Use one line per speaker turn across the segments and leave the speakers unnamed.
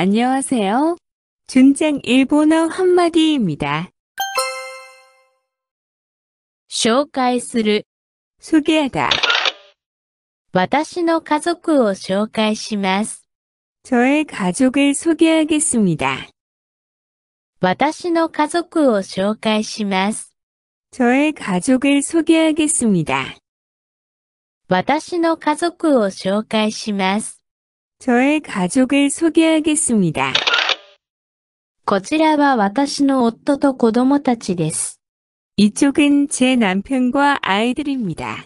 안녕하세요. 준장 일본어 한마디입니다. 소개하다. 私の家族を紹介します。 저의 가족을 소개하겠습니다. 私の家族を紹介します。 저의 가족을 소개하겠습니다. 私の家族を紹介します。 저의 가족을 소개하겠습니다. こちらは私の夫と子供たちです。 이쪽은 제 남편과 아이들입니다.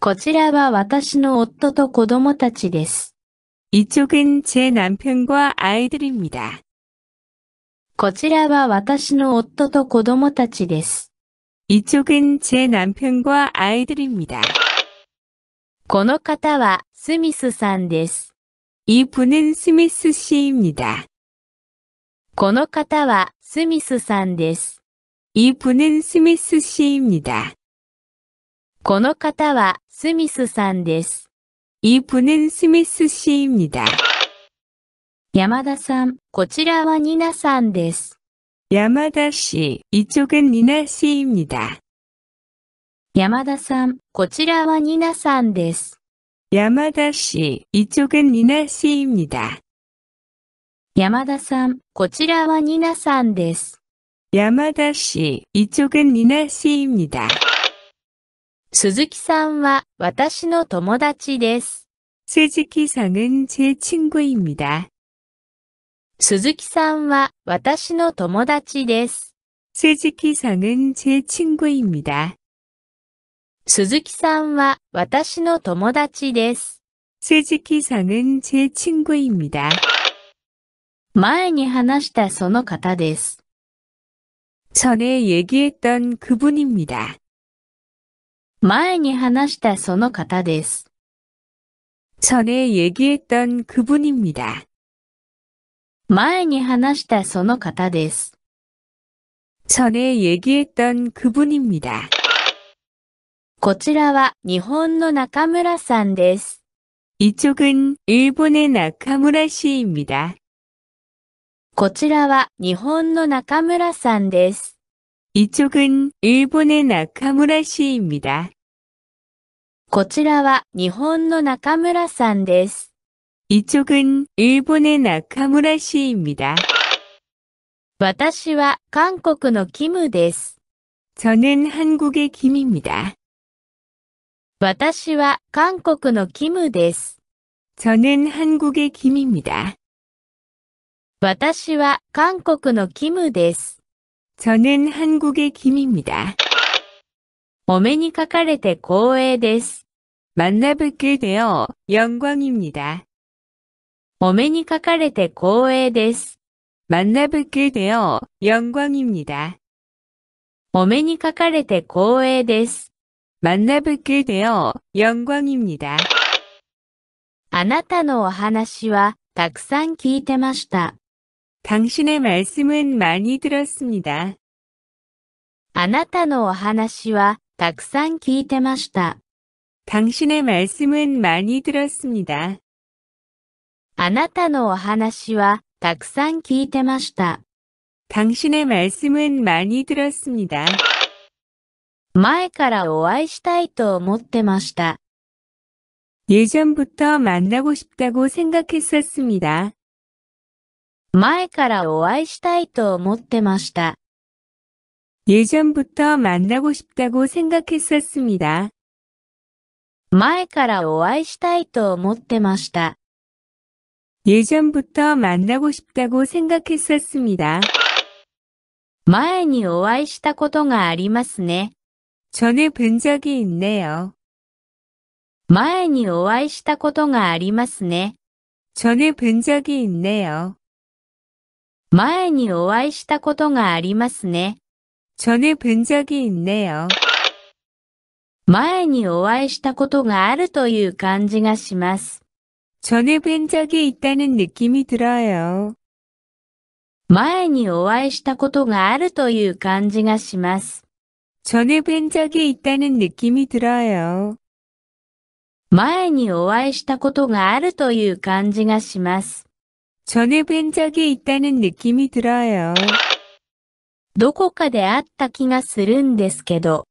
こちらは私の夫と子供たちです。 이쪽은 제 남편과 아이들입니다. こちらは私の夫と子供たちです。 이쪽은 제 남편과 아이들입니다. この方はスミスさんです。이분은スミス씨입니 다。 この方はスミスさんです。이분은씨입니 다。 この方はスミスさんです。이분은씨입니 다。 山田さん、こちらはニナさんです。山田氏、이쪽은ニナ씨입니 다。 山田さん、こちらはニナさんです。山田氏、이쪽은니나씨입니 다。 山田さん、こちらはニナさんです。山田氏、이쪽은니나씨입니 다。 鈴木さんは私の友達です。鈴木さん은제친구입니 다。 鈴木さんは私の友達です。鈴木さん은제친구입니 다。 鈴木さんは私の友達です。鈴木さんは제친구입니 다。 前に話したその方です。전에얘기했던그분입니 다。 前に話したその方です。전에얘기했던그분입니 다。 前に話したその方です。전에얘기했던그분입니 다。 こちらは日本の中村さんです。이쪽은일본의中村氏입니 다。 こちらは日本の中村さんです。이쪽은일こちらは日本の中村さんです。私は韓国のキムです。私は韓国のキムです。저는한국의김입니 다。 私は韓国のキムです。저는한국의김입니 다。 お目にかかれて光栄です。만나뵙게되어영광입니 다。 お目にかかれて光栄です。만나뵙게되어영광입니 다。 お目にかかれて光栄です。 만나뵙게 되어 영광입니다. あなたのお話はたくさん聞いてました。 당신의 말씀은 많이 들었습니다. あなたのお話はたくさん聞いてました。 당신의 말씀은 많이 들었습니다. あなたのお話はたくさん聞いてました。 당신의 말씀은 많이 들었습니다. 前からお会いしたいと思ってました。예전부터만나고싶다고생각했었습니 다。 前からお会いしたいと思ってました。예전부터만나고싶다고생각했었습니 다。 前からお会いしたいと思ってました。예전부터만나고싶다고생각했었습니 다。 前にお会いしたことがありますね。전에뵌적이있네요前にお会いしたことがありますね。전에적이있네요前にお会いしたことがありますね。전에적이있네요前にお会いしたことがあるという感じがします。전에적이있다는느낌이들어요前にお会いしたことがあるという感じがします。전에뵌적이있다는느낌이들어요前にお会いしたことがあるという感じがします。전에뵌적이있다는느낌이들어요どこかで会った気がするんですけど。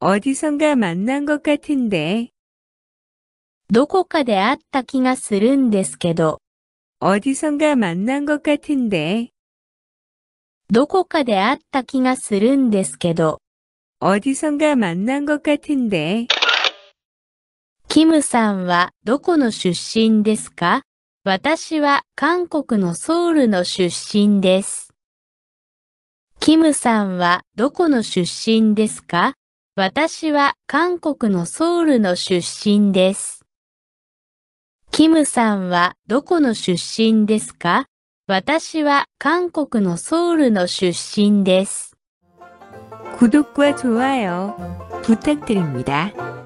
어디선가만난것같은데どこかで会った気がするんですけど。어디선가만난것같은데どこかで会った気がするんですけど。어디선가만난것같은데キムさんはどこの出身ですか私は韓国のソウルの出身です。キムさんはどこの出身ですか私は韓国のソウルの出身です。キムさんはどこの出身ですか私は韓国のソウルの出身です。 구독과 좋아요 부탁드립니다.